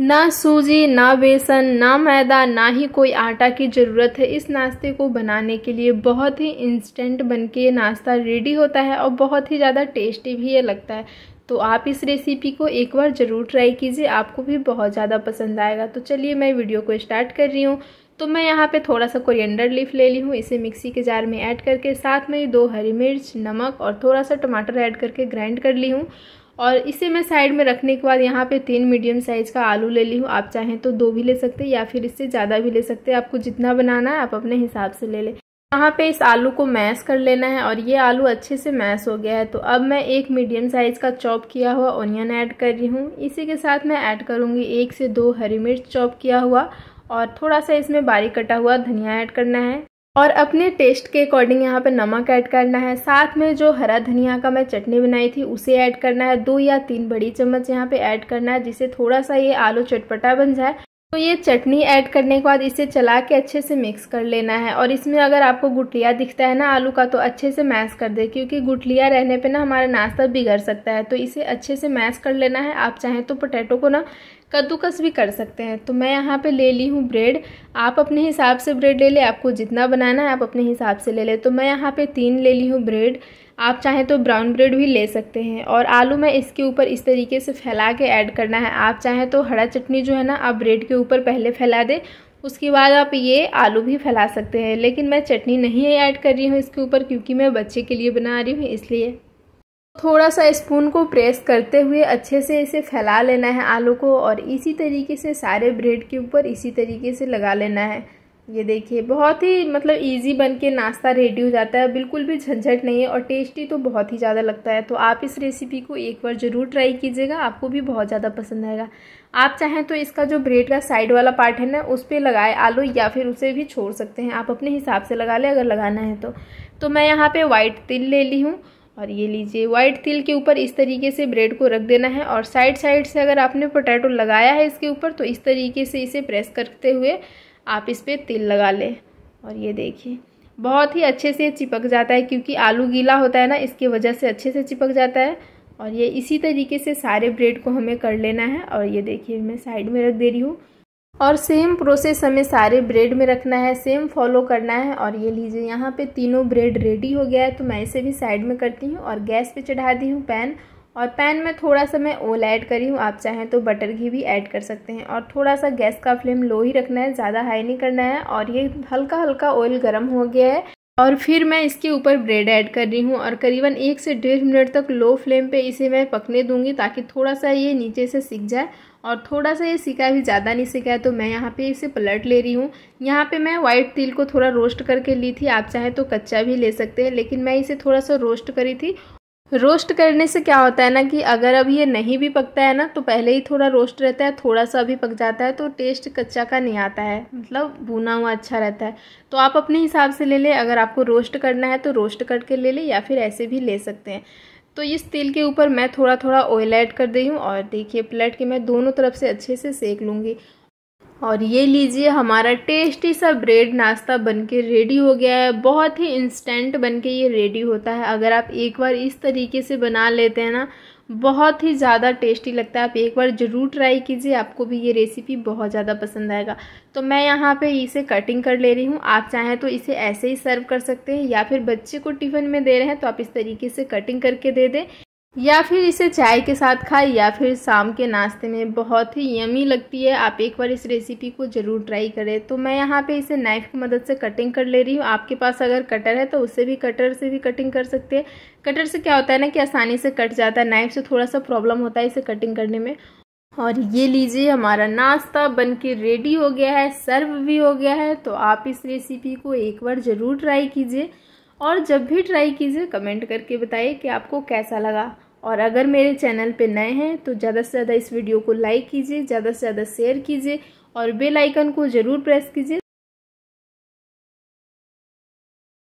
ना सूजी ना बेसन ना मैदा ना ही कोई आटा की ज़रूरत है इस नाश्ते को बनाने के लिए बहुत ही इंस्टेंट बन के ये नाश्ता रेडी होता है और बहुत ही ज़्यादा टेस्टी भी ये लगता है तो आप इस रेसिपी को एक बार ज़रूर ट्राई कीजिए आपको भी बहुत ज़्यादा पसंद आएगा तो चलिए मैं वीडियो को स्टार्ट कर रही हूँ तो मैं यहाँ पर थोड़ा सा कोरिएंडर लीफ ले ली हूँ इसे मिक्सी के जार में ऐड करके साथ में दो हरी मिर्च नमक और थोड़ा सा टमाटर ऐड करके ग्राइंड कर ली हूँ और इसे मैं साइड में रखने के बाद यहाँ पे तीन मीडियम साइज़ का आलू ले ली हूँ आप चाहें तो दो भी ले सकते हैं या फिर इससे ज़्यादा भी ले सकते हैं आपको जितना बनाना है आप अपने हिसाब से ले लें यहाँ पे इस आलू को मैश कर लेना है और ये आलू अच्छे से मैश हो गया है तो अब मैं एक मीडियम साइज़ का चॉप किया हुआ ऑनियन ऐड कर रही हूँ इसी के साथ मैं ऐड करूँगी एक से दो हरी मिर्च चॉप किया हुआ और थोड़ा सा इसमें बारीक कटा हुआ धनिया ऐड करना है और अपने टेस्ट के अकॉर्डिंग यहाँ पे नमक ऐड करना है साथ में जो हरा धनिया का मैं चटनी बनाई थी उसे ऐड करना है दो या तीन बड़ी चम्मच यहाँ पे ऐड करना है जिससे थोड़ा सा ये आलू चटपटा बन जाए तो ये चटनी ऐड करने के बाद इसे चला के अच्छे से मिक्स कर लेना है और इसमें अगर आपको गुटलिया दिखता है ना आलू का तो अच्छे से मैश कर दे क्योंकि गुटलिया रहने पे ना हमारा नाश्ता बिगड़ सकता है तो इसे अच्छे से मैश कर लेना है आप चाहें तो पोटैटो को ना कद्दूकस भी कर सकते हैं तो मैं यहाँ पे ले ली हूँ ब्रेड आप अपने हिसाब से ब्रेड ले ले आपको जितना बनाना है आप अपने हिसाब से ले ले तो मैं यहाँ पे तीन ले ली हूँ ब्रेड आप चाहें तो ब्राउन ब्रेड भी ले सकते हैं और आलू मैं इसके ऊपर इस तरीके से फैला के ऐड करना है आप चाहें तो हरा चटनी जो है ना आप ब्रेड के ऊपर पहले फैला दें उसके बाद आप ये आलू भी फैला सकते हैं लेकिन मैं चटनी नहीं ऐड कर रही हूँ इसके ऊपर क्योंकि मैं बच्चे के लिए बना रही हूँ इसलिए थोड़ा सा स्पून को प्रेस करते हुए अच्छे से इसे फैला लेना है आलू को और इसी तरीके से सारे ब्रेड के ऊपर इसी तरीके से लगा लेना है ये देखिए बहुत ही मतलब इजी बन के नाश्ता रेडी हो जाता है बिल्कुल भी झंझट नहीं है और टेस्टी तो बहुत ही ज़्यादा लगता है तो आप इस रेसिपी को एक बार ज़रूर ट्राई कीजिएगा आपको भी बहुत ज़्यादा पसंद आएगा आप चाहें तो इसका जो ब्रेड का साइड वाला पार्ट है ना उस पर लगाए आलू या फिर उसे भी छोड़ सकते हैं आप अपने हिसाब से लगा लें अगर लगाना है तो, तो मैं यहाँ पर वाइट तिल ले ली हूँ और ये लीजिए वाइट तिल के ऊपर इस तरीके से ब्रेड को रख देना है और साइड साइड से अगर आपने पोटैटो लगाया है इसके ऊपर तो इस तरीके से इसे प्रेस करते हुए आप इस पर तिल लगा लें और ये देखिए बहुत ही अच्छे से चिपक जाता है क्योंकि आलू गीला होता है ना इसकी वजह से अच्छे से चिपक जाता है और ये इसी तरीके से सारे ब्रेड को हमें कर लेना है और ये देखिए मैं साइड में रख दे रही हूँ और सेम प्रोसेस हमें सारे ब्रेड में रखना है सेम फॉलो करना है और ये लीजिए यहाँ पे तीनों ब्रेड रेडी हो गया है तो मैं इसे भी साइड में करती हूँ और गैस पे चढ़ा दी हूँ पैन और पैन में थोड़ा सा मैं ओल ऐड करी हूँ आप चाहें तो बटर घी भी ऐड कर सकते हैं और थोड़ा सा गैस का फ्लेम लो ही रखना है ज़्यादा हाई नहीं करना है और ये हल्का हल्का ऑयल गर्म हो गया है और फिर मैं इसके ऊपर ब्रेड ऐड कर रही हूँ और करीबन एक से डेढ़ मिनट तक लो फ्लेम पे इसे मैं पकने दूंगी ताकि थोड़ा सा ये नीचे से सीख जाए और थोड़ा सा ये सिका भी ज़्यादा नहीं सिका है तो मैं यहाँ पे इसे पलट ले रही हूँ यहाँ पे मैं वाइट तिल को थोड़ा रोस्ट करके ली थी आप चाहें तो कच्चा भी ले सकते हैं लेकिन मैं इसे थोड़ा सा रोस्ट करी थी रोस्ट करने से क्या होता है ना कि अगर अब ये नहीं भी पकता है ना तो पहले ही थोड़ा रोस्ट रहता है थोड़ा सा अभी पक जाता है तो टेस्ट कच्चा का नहीं आता है मतलब भुना हुआ अच्छा रहता है तो आप अपने हिसाब से ले लें अगर आपको रोस्ट करना है तो रोस्ट करके ले लें या फिर ऐसे भी ले सकते हैं तो इस तेल के ऊपर मैं थोड़ा थोड़ा ऑयल ऐड कर दी हूँ और देखिए प्लेट के मैं दोनों तरफ से अच्छे से सेक लूँगी और ये लीजिए हमारा टेस्टी सा ब्रेड नाश्ता बनके रेडी हो गया है बहुत ही इंस्टेंट बनके ये रेडी होता है अगर आप एक बार इस तरीके से बना लेते हैं ना बहुत ही ज़्यादा टेस्टी लगता है आप एक बार ज़रूर ट्राई कीजिए आपको भी ये रेसिपी बहुत ज़्यादा पसंद आएगा तो मैं यहाँ पे इसे कटिंग कर ले रही हूँ आप चाहें तो इसे ऐसे ही सर्व कर सकते हैं या फिर बच्चे को टिफ़िन में दे रहे हैं तो आप इस तरीके से कटिंग करके दे दें या फिर इसे चाय के साथ खाएं या फिर शाम के नाश्ते में बहुत ही यमी लगती है आप एक बार इस रेसिपी को ज़रूर ट्राई करें तो मैं यहाँ पे इसे नाइफ़ की मदद से कटिंग कर ले रही हूँ आपके पास अगर कटर है तो उससे भी कटर से भी कटिंग कर सकते हैं कटर से क्या होता है ना कि आसानी से कट जाता है नाइफ़ से थोड़ा सा प्रॉब्लम होता है इसे कटिंग करने में और ये लीजिए हमारा नाश्ता बन के रेडी हो गया है सर्व भी हो गया है तो आप इस रेसिपी को एक बार ज़रूर ट्राई कीजिए और जब भी ट्राई कीजिए कमेंट करके बताइए कि आपको कैसा लगा और अगर मेरे चैनल पे नए हैं तो ज़्यादा से ज़्यादा इस वीडियो को लाइक कीजिए ज़्यादा से ज़्यादा शेयर कीजिए और बेल आइकन को ज़रूर प्रेस कीजिए